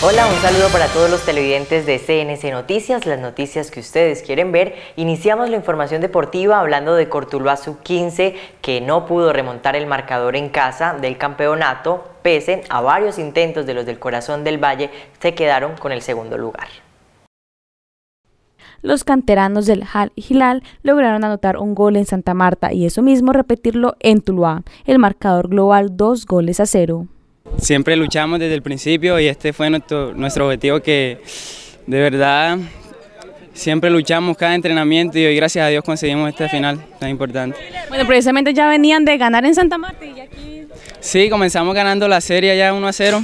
Hola, un saludo para todos los televidentes de CNC Noticias, las noticias que ustedes quieren ver. Iniciamos la información deportiva hablando de Su 15, que no pudo remontar el marcador en casa del campeonato, pese a varios intentos de los del Corazón del Valle, se quedaron con el segundo lugar los canteranos del Hal Hilal lograron anotar un gol en Santa Marta y eso mismo repetirlo en Tuluá. El marcador global dos goles a cero siempre luchamos desde el principio y este fue nuestro, nuestro objetivo que de verdad siempre luchamos cada entrenamiento y hoy gracias a Dios conseguimos esta final tan importante. Bueno, precisamente ya venían de ganar en Santa Marta y aquí... Sí, comenzamos ganando la serie ya 1 a 0,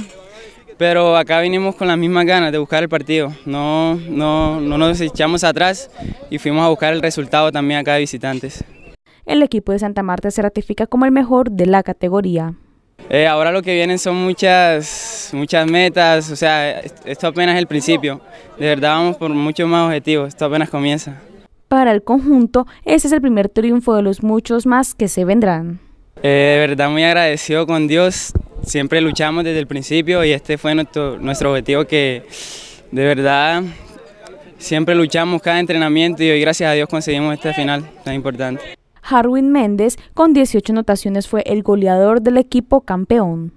pero acá vinimos con las mismas ganas de buscar el partido, no, no, no nos echamos atrás y fuimos a buscar el resultado también acá de visitantes. El equipo de Santa Marta se ratifica como el mejor de la categoría. Eh, ahora lo que vienen son muchas, muchas metas, o sea, esto apenas es el principio. De verdad vamos por muchos más objetivos, esto apenas comienza. Para el conjunto, ese es el primer triunfo de los muchos más que se vendrán. Eh, de verdad muy agradecido con Dios, siempre luchamos desde el principio y este fue nuestro, nuestro objetivo que de verdad siempre luchamos cada entrenamiento y hoy gracias a Dios conseguimos este final tan importante. Harwin Méndez con 18 anotaciones fue el goleador del equipo campeón.